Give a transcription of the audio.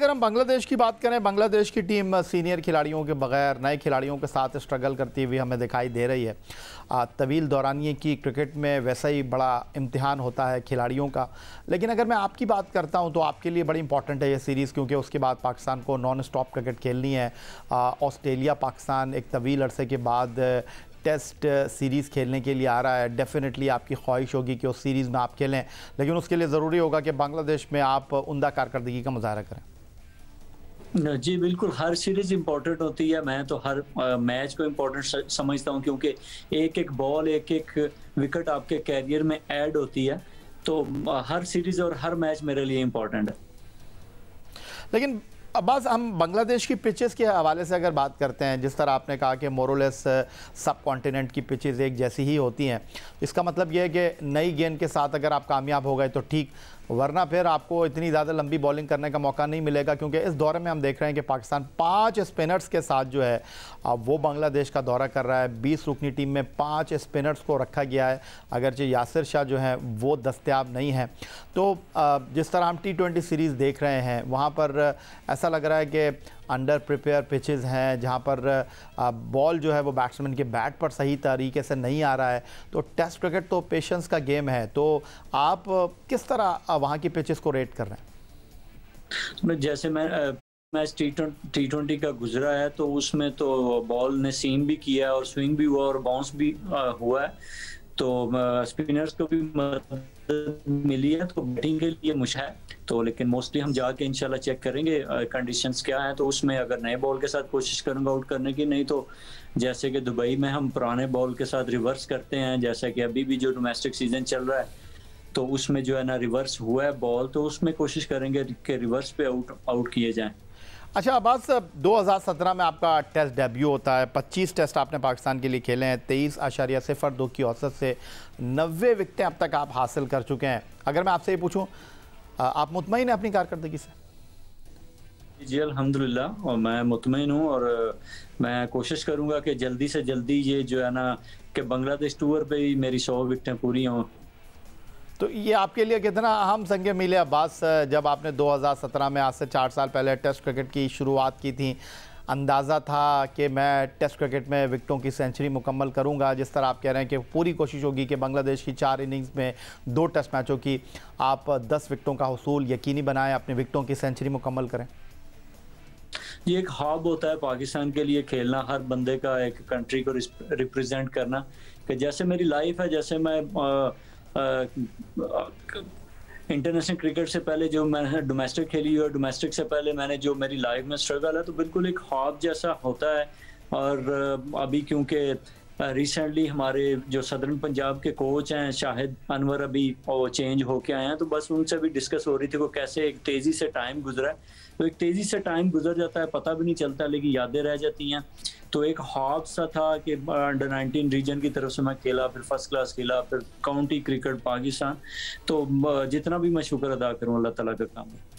अगर हम बांग्लादेश की बात करें बांग्लादेश की टीम सीनियर खिलाड़ियों के बगैर नए खिलाड़ियों के साथ स्ट्रगल करती हुई हमें दिखाई दे रही है तवील दौरानिए की क्रिकेट में वैसा ही बड़ा इम्तिहान होता है खिलाड़ियों का लेकिन अगर मैं आपकी बात करता हूं तो आपके लिए बड़ी इंपॉर्टेंट है ये सीरीज़ क्योंकि उसके बाद पाकिस्तान को नॉन स्टॉप क्रिकेट खेलनी है ऑस्ट्रेलिया पाकिस्तान एक तवील अरसे के बाद टेस्ट सीरीज़ खेलने के लिए आ रहा है डेफिनेटली आपकी ख्वाहिश होगी कि उस सीरीज़ में आप खेलें लेकिन उसके लिए ज़रूरी होगा कि बांग्लादेश में आप उमदा कारकर्दगी का मुजाहरा करें जी बिल्कुल हर सीरीज इम्पोर्टेंट होती है मैं तो हर आ, मैच को इम्पोर्टेंट समझता हूँ क्योंकि एक एक बॉल एक एक विकेट आपके कैरियर में ऐड होती है तो आ, हर सीरीज और हर मैच मेरे लिए इम्पोर्टेंट है लेकिन अब्बास हम बांग्लादेश की पिचेस के हवाले से अगर बात करते हैं जिस तरह आपने कहा कि मोरोलेस सब कॉन्टिनेंट की पिचेस एक जैसी ही होती हैं इसका मतलब यह है कि नई गेंद के साथ अगर आप कामयाब हो गए तो ठीक वरना फिर आपको इतनी ज़्यादा लंबी बॉलिंग करने का मौका नहीं मिलेगा क्योंकि इस दौरे में हम देख रहे हैं कि पाकिस्तान पाँच स्पिनर्स के साथ जो है अब वो बांग्लादेश का दौरा कर रहा है बीस रुकनी टीम में पाँच स्पिनर्स को रखा गया है अगरचे यासिर शाह जो हैं वो दस्तियाब नहीं हैं तो जिस तरह हम टी सीरीज़ देख रहे हैं वहाँ पर ऐसा लग रहा है कि अंडर प्रिपेयर पिचेस हैं जहाँ पर बॉल जो है वो बैट्समैन के बैट पर सही तरीके से नहीं आ रहा है तो टेस्ट क्रिकेट तो पेशेंस का गेम है तो आप किस तरह वहाँ की पिचेस को रेट कर रहे हैं जैसे मैं मैच टी ट्वेंटी का गुजरा है तो उसमें तो बॉल ने सीम भी किया और स्विंग भी हुआ और बाउंस भी हुआ है तो स्पिनर्स को भी मदद मिली है तो बैटिंग के लिए मुझ है तो लेकिन मोस्टली हम जाके इनशाला चेक करेंगे कंडीशन क्या है तो उसमें अगर नए बॉल के साथ कोशिश करूंगा आउट करने की नहीं तो जैसे कि दुबई में हम पुराने बॉल के साथ रिवर्स करते हैं जैसा कि अभी भी जो डोमेस्टिक सीजन चल रहा है तो उसमें जो है ना रिवर्स हुआ है बॉल तो उसमें कोशिश करेंगे कि रिवर्स पे आउट आउट किए जाएं अच्छा दो हजार 2017 में आपका टेस्ट डेब्यू होता है 25 टेस्ट आपने पाकिस्तान के लिए खेले हैं तेईस आशारिया सिफर दो की औसत से नबे विकटें अब तक आप हासिल कर चुके हैं अगर मैं आपसे ये पूछूं आप मुतमिन हैं अपनी कारकर्दगी से जी अलहमदिल्ला और मैं मुतमिन हूँ और मैं कोशिश करूँगा कि जल्दी से जल्दी ये जो है ना कि बांग्लादेश टूर पर ही मेरी सौ विकटें पूरी हों तो ये आपके लिए कितना अहम संज्ञा मिले अब्बास जब आपने 2017 में आज से चार साल पहले टेस्ट क्रिकेट की शुरुआत की थी अंदाज़ा था कि मैं टेस्ट क्रिकेट में विकटों की सेंचुरी मुकम्मल करूंगा जिस तरह आप कह रहे हैं कि पूरी कोशिश होगी कि बांग्लादेश की चार इनिंग्स में दो टेस्ट मैचों की आप दस विकटों का हसूल यकीनी बनाएं अपने विकटों की सेंचुरी मुकम्मल करें ये एक हॉब होता है पाकिस्तान के लिए खेलना हर बंदे का एक कंट्री को रिप्रेजेंट करना कि जैसे मेरी लाइफ है जैसे मैं आ, इंटरनेशनल क्रिकेट से पहले जो मैंने डोमेस्टिक खेली हुई और डोमेस्टिक से पहले मैंने जो मेरी लाइफ में स्ट्रगल है तो बिल्कुल एक हॉब जैसा होता है और अभी क्योंकि रिसेंटली uh, हमारे जो सदरन पंजाब के कोच हैं शाहिद अनवर अभी और चेंज होके आए हैं तो बस उनसे भी डिस्कस हो रही थी को कैसे एक तेज़ी से टाइम गुजरा है तो एक तेज़ी से टाइम गुजर जाता है पता भी नहीं चलता लेकिन यादें रह जाती हैं तो एक हॉब सा था कि अंडर नाइनटीन रीजन की तरफ से मैं खेला फिर फर्स्ट क्लास खेला फिर काउंटी क्रिकेट पाकिस्तान तो uh, जितना भी मैं शुक्र अदा करूँ अल्लाह तला का काम